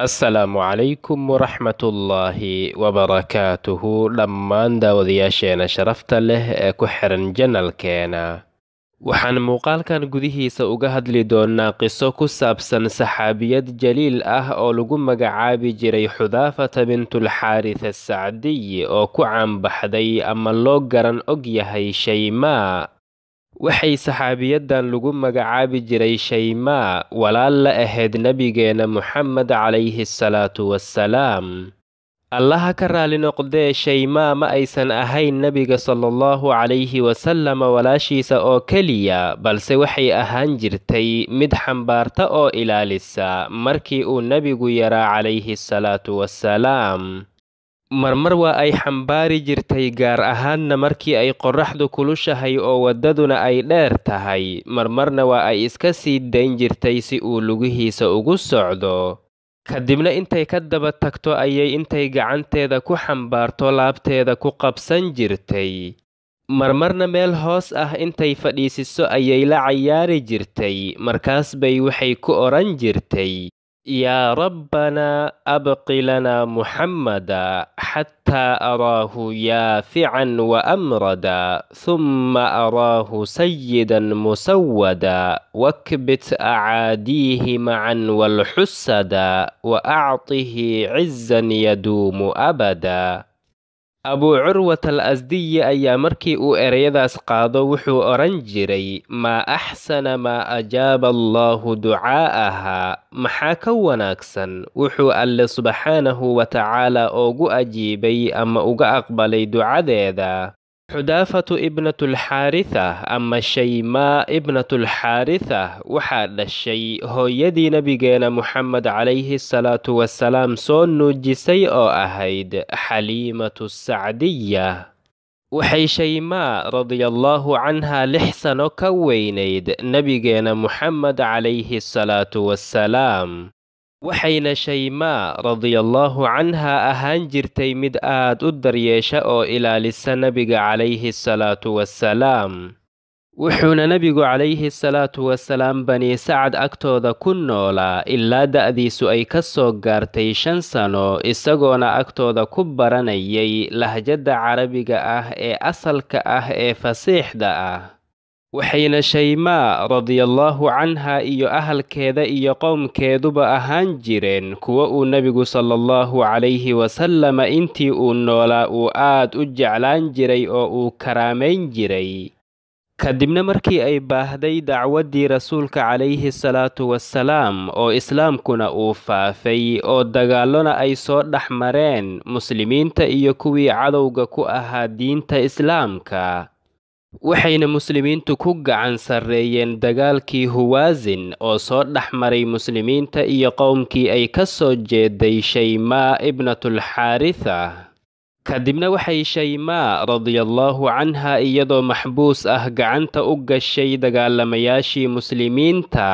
assalaamu calaykum waraxmatullaahi wabarakaatuhu dhammaan daawadayaasheena sharafta leh ee ku xiran jannalkeena waxaan muuqaalkan gudihiisa uga hadli doonnaa qiso ku saabsan saxaabiyad jaliil ah oo lagu magacaabi jiray xudaafata bintulxaaris asacdiy oo ku caanbaxday ama loo garan og yahay shaymaa Waxay saxaabiyaddan lagu magacaabi jiray Shaymaa, walaal la ahayd nebigeenna moxamed calayhi salaatu wassalaam. allaha ka raali noqdee Shaymaa ma aysan ahayn nebiga sala allahu calayhi wasallam walaashiisa oo keliya, balse waxay ahaan jirtay mid xambaarta oo ilaalisa markii uu nebigu yaraa calayhi salaatu wassalaam. Marmar waa ay xambaari jirtay gaar ahaanna markii ay qorraxdu kulushahay oo waddaduna ay dheer tahay, marmarna waa ay iska sii dayn jirtay si uu lugihiisa ugu socdo. Kadibna intay ka daba tagto ayay intay gacanteeda ku xambaarto laabteeda ku qabsan jirtay. Marmarna meel hoos ah intay fadhiisiso ayay la cayaari jirtay, markaas bay waxay ku odhan jirtay يا ربنا أبق لنا محمدا حتى أراه يافعا وأمردا ثم أراه سيدا مسودا واكبت أعاديه معا والحسدا وأعطه عزا يدوم أبدا Abu Curwat al ayaa markii uu ereyadaas qaado wuxuu odhan jiray maa axsana maa ajaaba allaahu ducaa'aha maxaa ka wanaagsan wuxuu alle subxaanahu wa tacaala oogu ajiibay ama uga aqbalay ducadeeda Xudaafatu ibnatulxaaritha ama Shaymaa ibnatulxaaritha waxaa dhashay hooyadii nabigeena Muxamed calayhi salaatu wasalaam soo nuujisay oo ahayd Xaliimatu Sacdiya. Waxay Shaymaa radiallaahu canhaa lix sano ka weynayd nebigeena Muxamed calayhi salaatu wasalaam waxayna shaymaa radiallaahu canhaa ahaan jirtay mid aad u daryeesha oo ilaalisa nebiga calayhi salaatu wassalaam wuxuuna nebigu calayhi salaatu wasalaam bani sacad agtooda ku noolaa ilaa da'diisu ay ka soo gaartay shan sano isagoona agtooda ku baranayay lahjadda carabiga ah ee asalka ah ee fasiixda ah waxayna shaymaa radiallaahu canha iyo ahalkeeda iyo qowmkeeduba ahaan jireen kuwa uu nebigu sala allahu calayhi wasalama intii uu noolaa uu aad u jeclaan jiray oo uu karaamayn jiray kadibna markii ay baahday dacwaddii rasuulka calayhi salaatu wasalaam oo islaamkuna uu faafay oo dagaallona ay soo dhex mareen muslimiinta iyo kuwii cadowga ku ahaa diinta islaamka waxayna muslimiintu ku gacan sarreeyeen dagaalkii huwaasin oo soo dhex maray muslimiinta iyo qowmkii ay ka soo jeeday Shaymaa ibnatul kadibna waxay Shaymaa radiyallahu canha iyadoo maxbuus ah gacanta u gashay dagaalamayaashii muslimiinta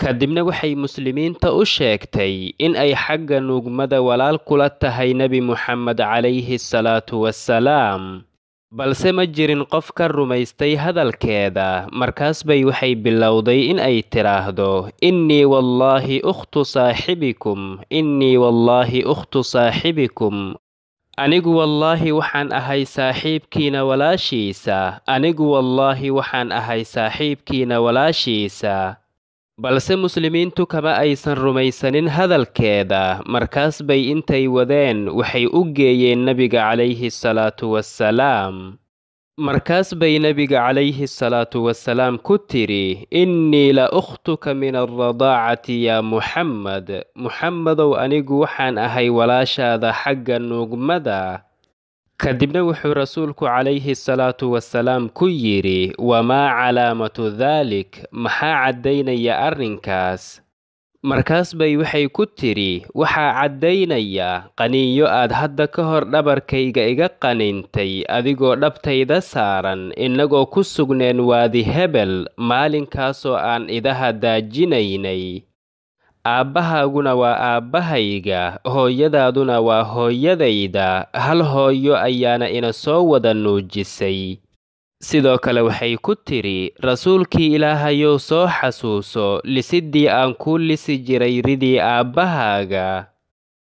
kadibna waxay muslimiinta u sheegtay in ay xagga nuugmada walaal kula tahay nebi Muxamed calayhi salaatu wassalaam balse ma jirin qof ka rumaystay hadalkeeda markaas bay waxay bilowday in ay tidhaahdo innii wallaahi ukhtu saaxibikum innii wallaahi ukhtu saaxibikum anigu wallaahi waxaan ahay saaxiibkiina walaashiisa anigu wallaahi waxaan ahay saaxiibkiina walaashiisa balse muslimiintu kama aysan rumaysanin hadalkeeda markaas bay intay wadeen waxay u geeyeen nebiga calayhi salaatu wassalaam markaas bay nebiga calayhi salaatu wassalaam ku tidhi innii la ukhtuka min alradaacati yaa muxamed muxamedow anigu waxaan ahay walaashaada xagga nuugmada kadibna wuxuu rasuulku calayhi salaatu wasalaam ku yidhi wamaa calaamatu daalik maxaa caddaynaya arrinkaas markaas bay waxay ku tidhi waxaa caddaynaya qaniinyo aad hadda ka hor dhabarkayga iga qanintay adigoo dhabtayda saaran innagoo ku sugneen waadi hebel maalinkaasoo aan idaha daajinaynay aabbahaaguna waa aabbahayga hooyadaaduna waa hooyadayda hal hooyo ayaana ina soo wada nuujisay sidoo kale waxay ku tidhi rasuulkii ilaahayow soo xasuuso lisiddii aan kuu lisi jiray ridii aabbahaaga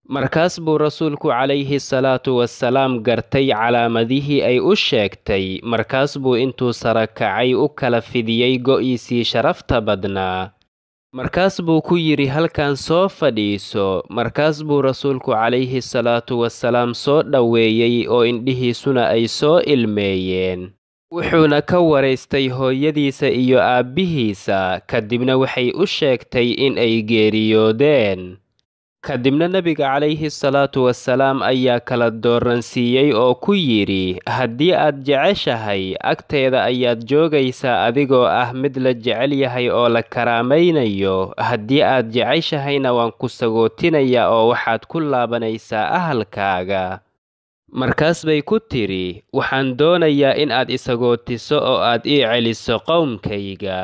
markaas buu rasuulku calayhi salaatu wasalaam gartay calaamadihii ay u sheegtay markaas buu intuu sara kacay u kala fidiyey go'iisii sharafta badnaa Markaas buu ku yidhi halkan soo fadhiiso. Markaas buu rasuulku calayhi salaatu wasalaam soo dhoweeyey oo indhihiisuna ay soo ilmeeyeen. wuxuuna ka waraystay hooyadiisa iyo aabbihiisa, kadibna waxay u sheegtay in ay geeriyoodeen kadibna nebiga calayhi salaatu wasalaam ayaa kala dooransiiyey oo ku yidhi haddii aad jeceshahay agteeda ayaad joogaysaa adigoo ah mid la jecel yahay oo la karaamaynayo haddii aad jeceshahayna waan ku sagootinayaa oo waxaad ku laabanaysaa ahalkaaga markaas bay ku tidhi waxaan doonayaa in aad isagootiso oo aad ii celiso qowmkayga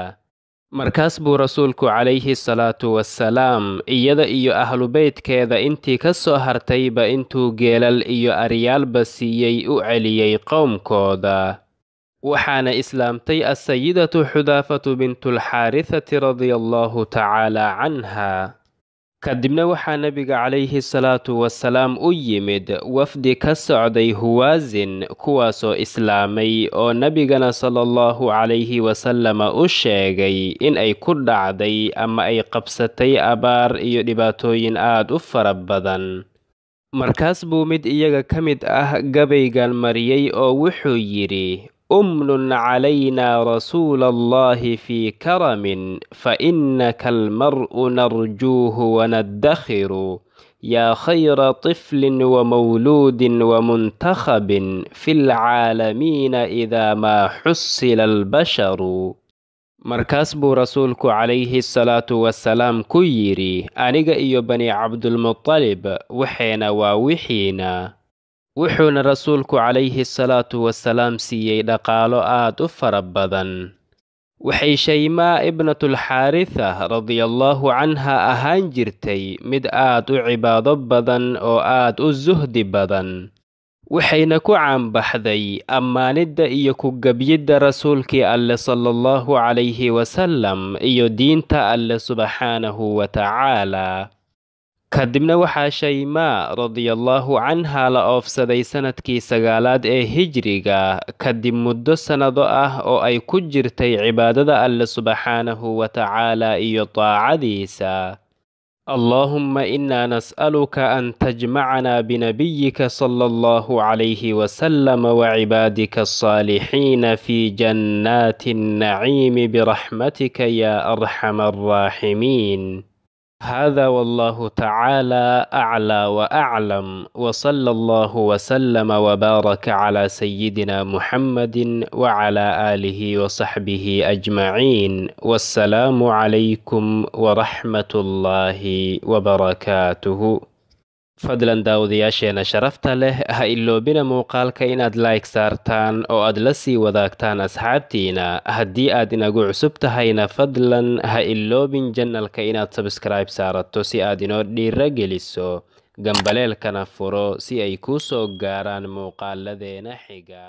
markaas buu rasuulku calayhi salaatu wassalaam iyada iyo ahlu beydkeeda intii ka soo hartayba intuu geelal iyo aryaalba siiyey u celiyey qowmkooda waxaana islaamtay assayidatu xudaafatu bintulxaarisati radiallaahu tacaala canha kadibna waxaa nebiga calayhi salaatu wasalaam u yimid wafdi ka socday huwaasin kuwaasoo islaamay oo nebigana sala allahu calayhi wasalama u sheegay in ay ku dhacday ama ay qabsatay abaar iyo dhibaatooyin aad u fara badan markaas buu mid iyaga ka mid ah gabaygan mariyey oo wuxuu yidhi أمل علينا رسول الله في كرم فإنك المرء نرجوه وندخر يا خير طفل ومولود ومنتخب في العالمين إذا ما حصل البشر مركز بو رسولك عليه الصلاة والسلام كيري أنيق إيو بني عبد المطلب وحينا ووحينا wuxuuna rasuulku calayhi salaatu wasalaam siiyey dhaqaalo aad u fara badan waxay shaymaa ibnatulxaaritha radiallaahu canha ahaan jirtay mid aad u cibaado badan oo aad u suhdi badan waxayna ku caanbaxday ammaanidda iyo ku gebyidda rasuulkii alle sala allahu calayhi wasalam iyo diinta alle subxaanahu wa tacaalaa kadibna waxaa shaymaa radiallaahu canhaa la oofsaday sanadkii sagaalaad ee hijriga kadib muddo sannado ah oo ay ku jirtay cibaadada alle subxaanahu wa tacaala iyo taacadiisa اللهم إنا نسألك أن تجمعنا بنبيك صلى الله عليه وسلم وعبادك الصالحين في جنات النعيم برحمتك يا أرحم الراحمين هذا والله تعالى اعلى واعلم وصلى الله وسلم وبارك على سيدنا محمد وعلى اله وصحبه اجمعين والسلام عليكم ورحمه الله وبركاته fadlan daawadayaasheena sharafta leh ha iloobina muuqaalka inaad like saartaan oo aad la sii wadaagtaan asxaabtiina haddii aad inagu cusub tahayna fadlan ha iloobin jannalka inaad sabskribe saarato si aad inoo dhiira geliso gambaleelkana furo si ay kuu soo gaaraan muuqaaladeena xiga